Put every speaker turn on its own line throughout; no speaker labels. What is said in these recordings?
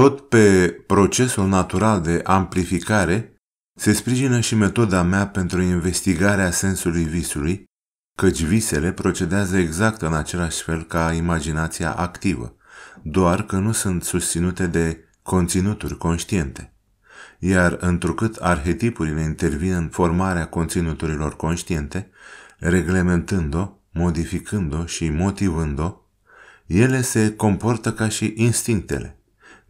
Tot pe procesul natural de amplificare se sprijină și metoda mea pentru investigarea sensului visului, căci visele procedează exact în același fel ca imaginația activă, doar că nu sunt susținute de conținuturi conștiente. Iar întrucât arhetipurile intervin în formarea conținuturilor conștiente, reglementând-o, modificând-o și motivând-o, ele se comportă ca și instinctele,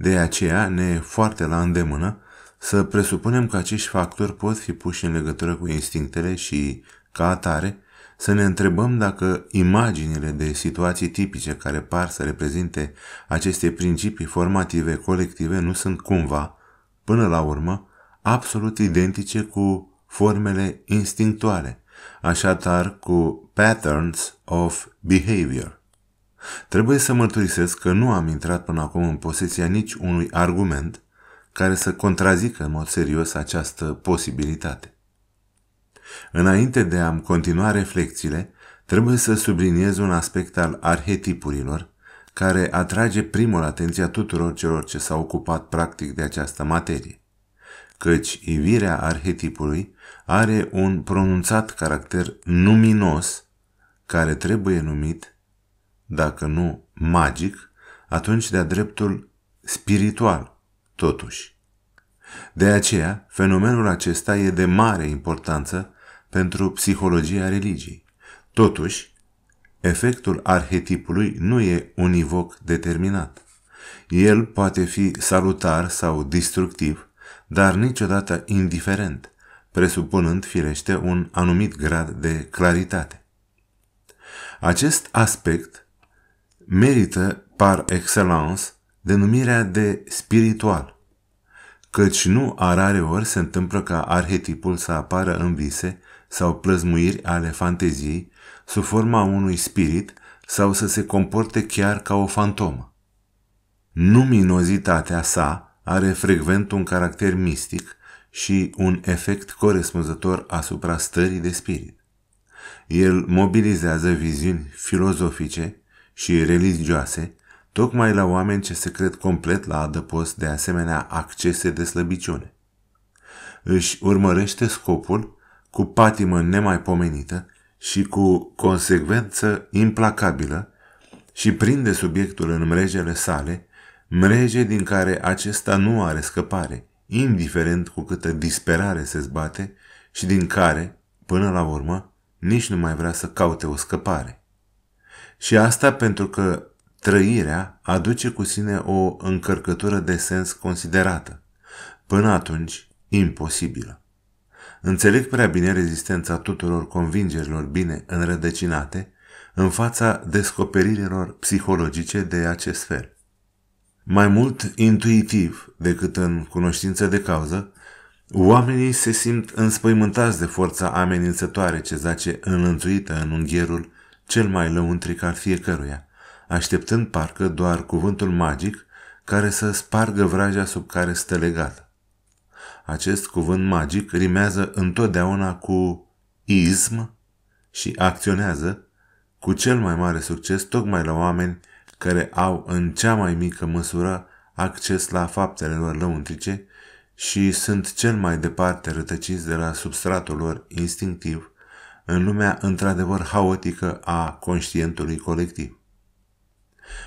de aceea ne e foarte la îndemână să presupunem că acești factori pot fi puși în legătură cu instinctele și, ca atare, să ne întrebăm dacă imaginile de situații tipice care par să reprezinte aceste principii formative colective nu sunt cumva, până la urmă, absolut identice cu formele instinctuale, așadar cu patterns of behavior. Trebuie să mărturisesc că nu am intrat până acum în posesia nici unui argument care să contrazică în mod serios această posibilitate. Înainte de a-mi continua reflexiile, trebuie să subliniez un aspect al arhetipurilor care atrage primul atenția tuturor celor ce s-au ocupat practic de această materie, căci ivirea arhetipului are un pronunțat caracter numinos care trebuie numit dacă nu magic, atunci de-a dreptul spiritual, totuși. De aceea, fenomenul acesta e de mare importanță pentru psihologia religiei. Totuși, efectul arhetipului nu e univoc determinat. El poate fi salutar sau destructiv, dar niciodată indiferent, presupunând firește un anumit grad de claritate. Acest aspect merită par excellence denumirea de spiritual, căci nu a rare ori se întâmplă ca arhetipul să apară în vise sau plăzmuiri ale fanteziei sub forma unui spirit sau să se comporte chiar ca o fantomă. Numinozitatea sa are frecvent un caracter mistic și un efect corespunzător asupra stării de spirit. El mobilizează viziuni filozofice și religioase, tocmai la oameni ce se cred complet la adăpost de asemenea accese de slăbiciune. Își urmărește scopul cu patimă nemaipomenită și cu consecvență implacabilă și prinde subiectul în mrejele sale, mreje din care acesta nu are scăpare, indiferent cu câtă disperare se zbate și din care, până la urmă, nici nu mai vrea să caute o scăpare. Și asta pentru că trăirea aduce cu sine o încărcătură de sens considerată, până atunci imposibilă. Înțeleg prea bine rezistența tuturor convingerilor bine înrădăcinate în fața descoperirilor psihologice de acest fel. Mai mult intuitiv decât în cunoștință de cauză, oamenii se simt înspăimântați de forța amenințătoare ce zace înlănțuită în unghierul cel mai lăuntric al fiecăruia, așteptând parcă doar cuvântul magic care să spargă vraja sub care stă legat. Acest cuvânt magic rimează întotdeauna cu ism și acționează cu cel mai mare succes tocmai la oameni care au în cea mai mică măsură acces la faptele lor lăuntrice și sunt cel mai departe rătăciți de la substratul lor instinctiv în lumea într-adevăr haotică a conștientului colectiv.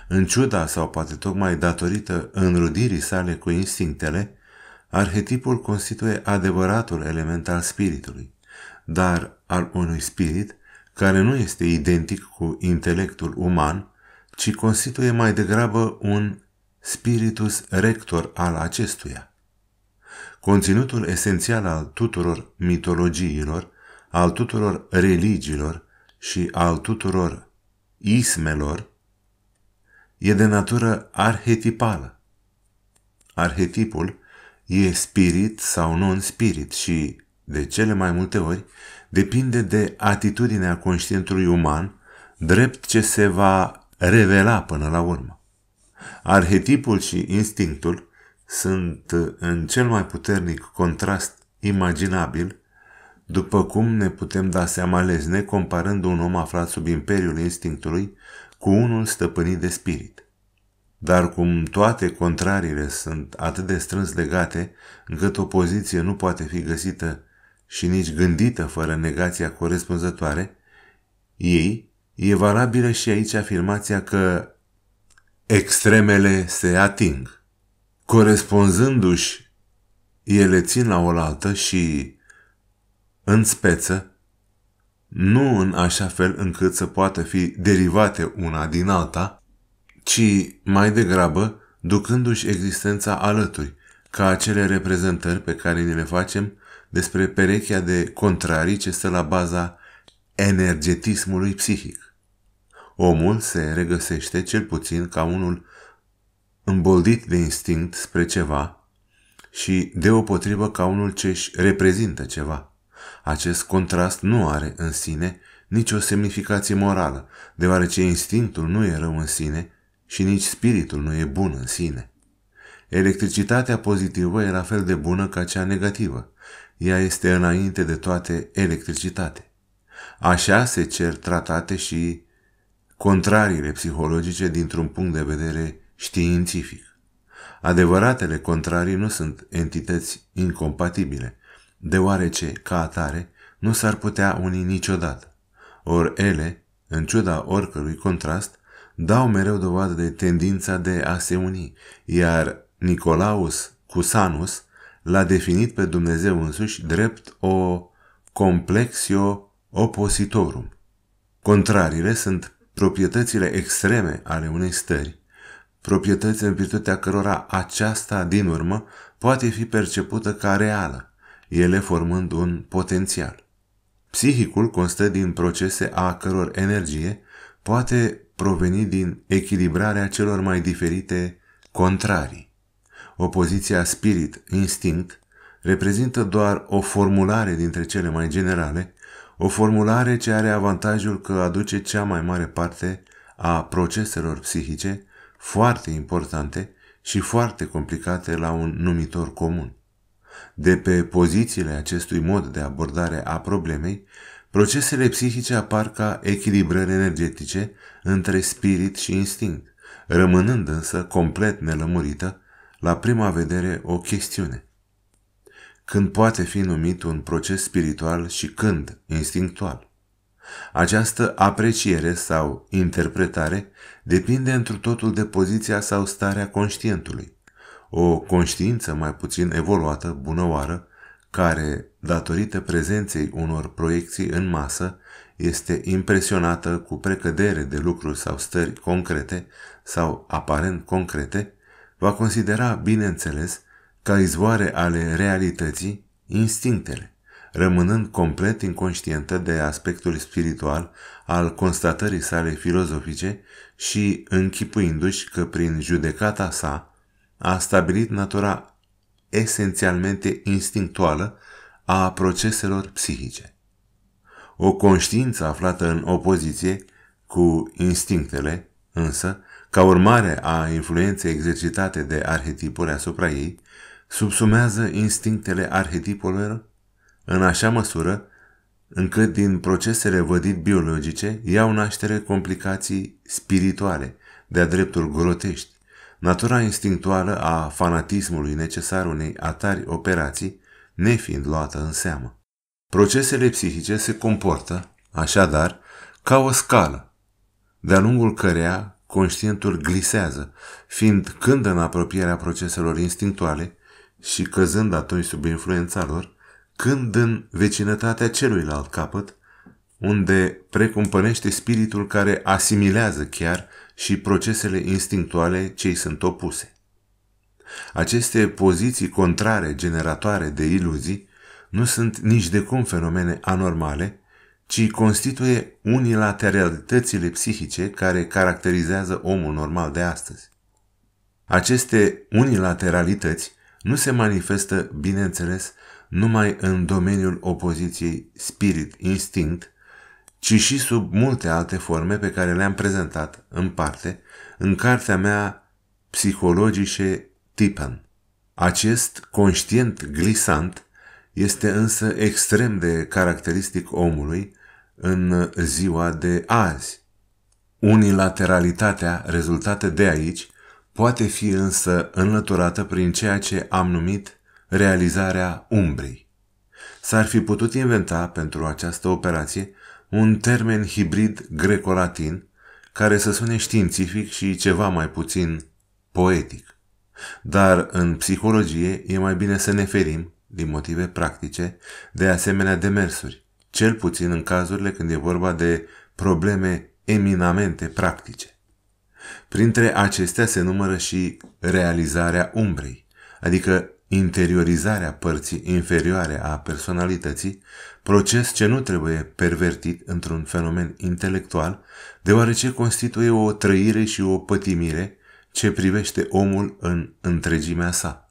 În ciuda sau poate tocmai datorită înrudirii sale cu instinctele, arhetipul constituie adevăratul element al spiritului, dar al unui spirit care nu este identic cu intelectul uman, ci constituie mai degrabă un spiritus rector al acestuia. Conținutul esențial al tuturor mitologiilor al tuturor religiilor și al tuturor ismelor e de natură arhetipală. Arhetipul e spirit sau non-spirit și, de cele mai multe ori, depinde de atitudinea conștientului uman, drept ce se va revela până la urmă. Arhetipul și instinctul sunt în cel mai puternic contrast imaginabil după cum ne putem da seama ne comparând un om aflat sub imperiul instinctului cu unul stăpânit de spirit. Dar cum toate contrariile sunt atât de strâns legate, încât o poziție nu poate fi găsită și nici gândită fără negația corespunzătoare, ei e valabilă și aici afirmația că extremele se ating. Corespunzându-și, ele țin la oaltă și în speță, nu în așa fel încât să poată fi derivate una din alta, ci mai degrabă ducându-și existența alături, ca acele reprezentări pe care ni le facem despre perechea de contrarii ce stă la baza energetismului psihic. Omul se regăsește cel puțin ca unul îmboldit de instinct spre ceva și deopotrivă ca unul ce își reprezintă ceva. Acest contrast nu are în sine nicio semnificație morală, deoarece instinctul nu e rău în sine și nici spiritul nu e bun în sine. Electricitatea pozitivă e la fel de bună ca cea negativă. Ea este înainte de toate electricitate. Așa se cer tratate și contrariile psihologice dintr-un punct de vedere științific. Adevăratele contrarii nu sunt entități incompatibile, deoarece, ca atare, nu s-ar putea uni niciodată. Ori ele, în ciuda oricărui contrast, dau mereu dovadă de tendința de a se uni, iar Nicolaus Cusanus l-a definit pe Dumnezeu însuși drept o complexio oppositorum. Contrariile sunt proprietățile extreme ale unei stări, proprietăți în virtutea cărora aceasta din urmă poate fi percepută ca reală, ele formând un potențial. Psihicul constă din procese a căror energie poate proveni din echilibrarea celor mai diferite contrarii. Opoziția spirit-instinct reprezintă doar o formulare dintre cele mai generale, o formulare ce are avantajul că aduce cea mai mare parte a proceselor psihice foarte importante și foarte complicate la un numitor comun. De pe pozițiile acestui mod de abordare a problemei, procesele psihice apar ca echilibrări energetice între spirit și instinct, rămânând însă complet nelămurită la prima vedere o chestiune. Când poate fi numit un proces spiritual și când instinctual? Această apreciere sau interpretare depinde întru totul de poziția sau starea conștientului o conștiință mai puțin evoluată, bunăoară, care, datorită prezenței unor proiecții în masă, este impresionată cu precădere de lucruri sau stări concrete sau aparent concrete, va considera, bineînțeles, ca izvoare ale realității instinctele, rămânând complet inconștientă de aspectul spiritual al constatării sale filozofice și închipuindu-și că prin judecata sa, a stabilit natura esențialmente instinctuală a proceselor psihice. O conștiință aflată în opoziție cu instinctele, însă, ca urmare a influenței exercitate de arhetipuri asupra ei, subsumează instinctele arhetipurilor în așa măsură încât din procesele vădit biologice iau naștere complicații spirituale, de-a dreptul grotești, natura instinctuală a fanatismului necesar unei atari operații, nefiind luată în seamă. Procesele psihice se comportă, așadar, ca o scală, de-a lungul căreia conștientul glisează, fiind când în apropierea proceselor instinctuale și căzând atunci sub influența lor, când în vecinătatea celuilalt capăt, unde precumpănește spiritul care asimilează chiar și procesele instinctuale ce îi sunt opuse. Aceste poziții contrare generatoare de iluzii nu sunt nici de cum fenomene anormale, ci constituie unilateralitățile psihice care caracterizează omul normal de astăzi. Aceste unilateralități nu se manifestă, bineînțeles, numai în domeniul opoziției spirit-instinct, ci și sub multe alte forme pe care le-am prezentat, în parte, în cartea mea psihologice Tipen. Acest conștient glisant este însă extrem de caracteristic omului în ziua de azi. Unilateralitatea rezultată de aici poate fi însă înlăturată prin ceea ce am numit realizarea umbrei. S-ar fi putut inventa pentru această operație un termen hibrid greco-latin care să sune științific și ceva mai puțin poetic. Dar în psihologie e mai bine să ne ferim, din motive practice, de asemenea demersuri, cel puțin în cazurile când e vorba de probleme eminamente practice. Printre acestea se numără și realizarea umbrei, adică interiorizarea părții inferioare a personalității, proces ce nu trebuie pervertit într-un fenomen intelectual, deoarece constituie o trăire și o pătimire ce privește omul în întregimea sa.